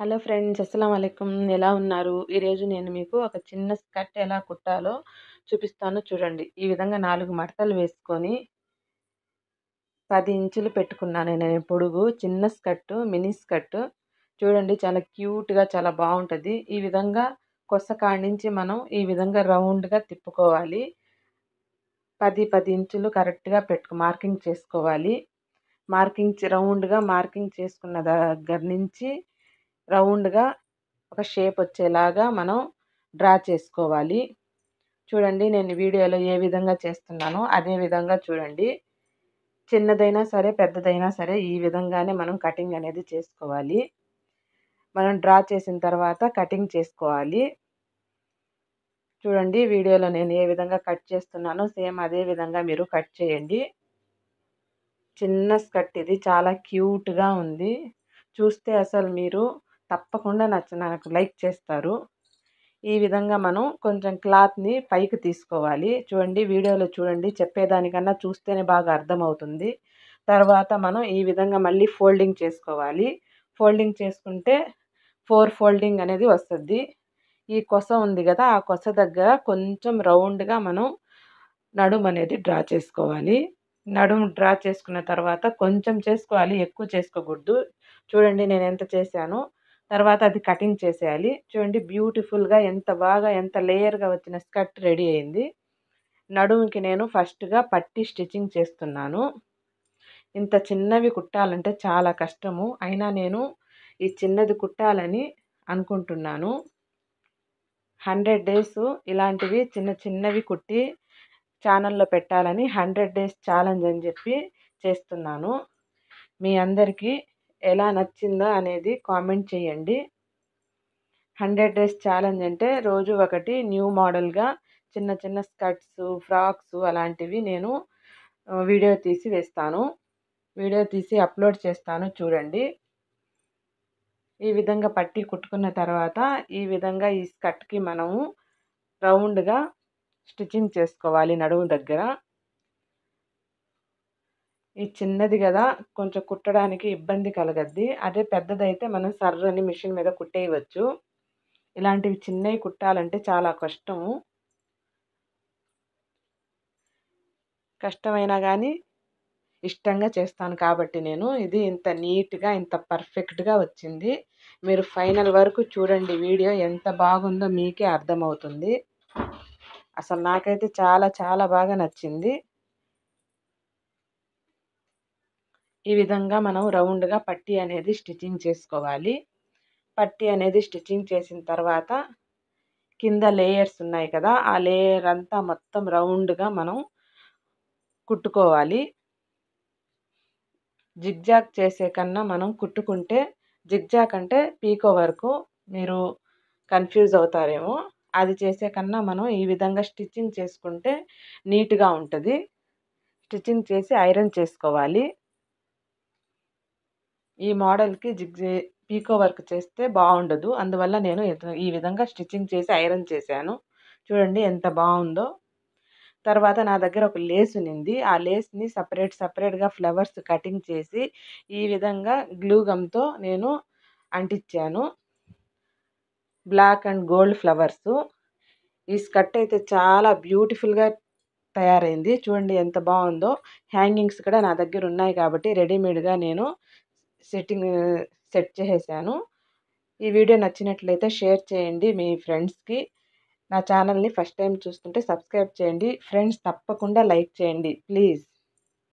hello friends అస్సలం అయికం ఎలా ఉన్నారు ఈరోజు నేను మీకు ఒక చిన్న స్కర్ట్ ఎలా కుట్టాలో చూపిస్తాను చూడండి ఈ విధంగా నాలుగు మడతలు వేసుకొని పది ఇంచులు పెట్టుకున్నాను నేను పొడుగు చిన్న స్కర్ట్ మినీ స్కర్ట్ చూడండి చాలా క్యూట్గా చాలా బాగుంటుంది ఈ విధంగా కొసకాడి నుంచి మనం ఈ విధంగా రౌండ్గా తిప్పుకోవాలి పది పది ఇంచులు కరెక్ట్గా పెట్టుకు మార్కింగ్ చేసుకోవాలి మార్కింగ్ రౌండ్గా మార్కింగ్ చేసుకున్న దగ్గర నుంచి రౌండ్గా ఒక షేప్ వచ్చేలాగా మనం డ్రా చేసుకోవాలి చూడండి నేను వీడియోలో ఏ విధంగా చేస్తున్నానో అదే విధంగా చూడండి చిన్నదైనా సరే పెద్దదైనా సరే ఈ విధంగానే మనం కటింగ్ అనేది చేసుకోవాలి మనం డ్రా చేసిన తర్వాత కటింగ్ చేసుకోవాలి చూడండి వీడియోలో నేను ఏ విధంగా కట్ చేస్తున్నానో సేమ్ అదే విధంగా మీరు కట్ చేయండి చిన్న స్కర్ట్ ఇది చాలా క్యూట్గా ఉంది చూస్తే అసలు మీరు తప్పకుండా నచ్చ నాకు లైక్ చేస్తారు ఈ విధంగా మనం కొంచెం క్లాత్ని పైకి తీసుకోవాలి చూడండి వీడియోలో చూడండి చెప్పేదానికన్నా చూస్తేనే బాగా అర్థమవుతుంది తర్వాత మనం ఈ విధంగా మళ్ళీ ఫోల్డింగ్ చేసుకోవాలి ఫోల్డింగ్ చేసుకుంటే ఫోర్ ఫోల్డింగ్ అనేది వస్తుంది ఈ కొస ఉంది కదా ఆ కొస దగ్గర కొంచెం రౌండ్గా మనం నడుము అనేది డ్రా చేసుకోవాలి నడుము డ్రా చేసుకున్న తర్వాత కొంచెం చేసుకోవాలి ఎక్కువ చేసుకోకూడదు చూడండి నేను ఎంత చేశాను తర్వాత అది కటింగ్ చేసేయాలి చూడండి బ్యూటిఫుల్గా ఎంత బాగా ఎంత లేయర్గా వచ్చిన స్కర్ట్ రెడీ అయింది నడుముకి నేను ఫస్ట్గా పట్టి స్టిచ్చింగ్ చేస్తున్నాను ఇంత చిన్నవి కుట్టాలంటే చాలా కష్టము అయినా నేను ఈ చిన్నది కుట్టాలని అనుకుంటున్నాను హండ్రెడ్ డేస్ ఇలాంటివి చిన్న చిన్నవి కుట్టి ఛానల్లో పెట్టాలని హండ్రెడ్ డేస్ ఛాలెంజ్ అని చెప్పి చేస్తున్నాను మీ అందరికీ ఎలా నచ్చిందో అనేది కామెంట్ చేయండి హండ్రెడ్ డేస్ ఛాలెంజ్ అంటే రోజు ఒకటి న్యూ మోడల్గా చిన్న చిన్న స్కర్ట్స్ ఫ్రాక్స్ అలాంటివి నేను వీడియో తీసి వేస్తాను వీడియో తీసి అప్లోడ్ చేస్తాను చూడండి ఈ విధంగా పట్టి కుట్టుకున్న తర్వాత ఈ విధంగా ఈ స్కర్ట్కి మనము రౌండ్గా స్టిచ్చింగ్ చేసుకోవాలి నడుము దగ్గర ఇది చిన్నది కదా కొంచెం కుట్టడానికి ఇబ్బంది కలగద్ది అదే పెద్దదైతే మనం సర్రని మిషన్ మీద కుట్టేయవచ్చు ఇలాంటివి చిన్నవి కుట్టాలంటే చాలా కష్టము కష్టమైనా కానీ ఇష్టంగా చేస్తాను కాబట్టి నేను ఇది ఇంత నీట్గా ఇంత పర్ఫెక్ట్గా వచ్చింది మీరు ఫైనల్ వరకు చూడండి వీడియో ఎంత బాగుందో మీకే అర్థమవుతుంది అసలు నాకైతే చాలా చాలా బాగా నచ్చింది ఈ విధంగా మనం రౌండ్గా పట్టీ అనేది స్టిచ్చింగ్ చేసుకోవాలి పట్టీ అనేది స్టిచ్చింగ్ చేసిన తర్వాత కింద లేయర్స్ ఉన్నాయి కదా ఆ లేయర్ అంతా మొత్తం రౌండ్గా మనం కుట్టుకోవాలి జిగ్జాక్ చేసే కన్నా మనం కుట్టుకుంటే జిగ్జాక్ అంటే పీకో వరకు మీరు కన్ఫ్యూజ్ అవుతారేమో అది చేసే కన్నా మనం ఈ విధంగా స్టిచ్చింగ్ చేసుకుంటే నీట్గా ఉంటుంది స్టిచ్చింగ్ చేసి ఐరన్ చేసుకోవాలి ఈ మోడల్కి జిగ్జే పీకో వర్క్ చేస్తే బాగుండదు అందువల్ల నేను ఈ విధంగా స్టిచ్చింగ్ చేసి ఐరన్ చేశాను చూడండి ఎంత బాగుందో తర్వాత నా దగ్గర ఒక లేస్ ఉన్నింది ఆ లేస్ని సపరేట్ సపరేట్గా ఫ్లవర్స్ కటింగ్ చేసి ఈ విధంగా గ్లూగమ్తో నేను అంటించాను బ్లాక్ అండ్ గోల్డ్ ఫ్లవర్స్ ఈ స్కర్ట్ అయితే చాలా బ్యూటిఫుల్గా తయారైంది చూడండి ఎంత బాగుందో హ్యాంగింగ్స్ కూడా నా దగ్గర ఉన్నాయి కాబట్టి రెడీమేడ్గా నేను సెట్టింగ్ సెట్ చేసేసాను ఈ వీడియో నచ్చినట్లయితే షేర్ చేయండి మీ ఫ్రెండ్స్కి నా ఛానల్ని ఫస్ట్ టైం చూస్తుంటే సబ్స్క్రైబ్ చేయండి ఫ్రెండ్స్ తప్పకుండా లైక్ చేయండి ప్లీజ్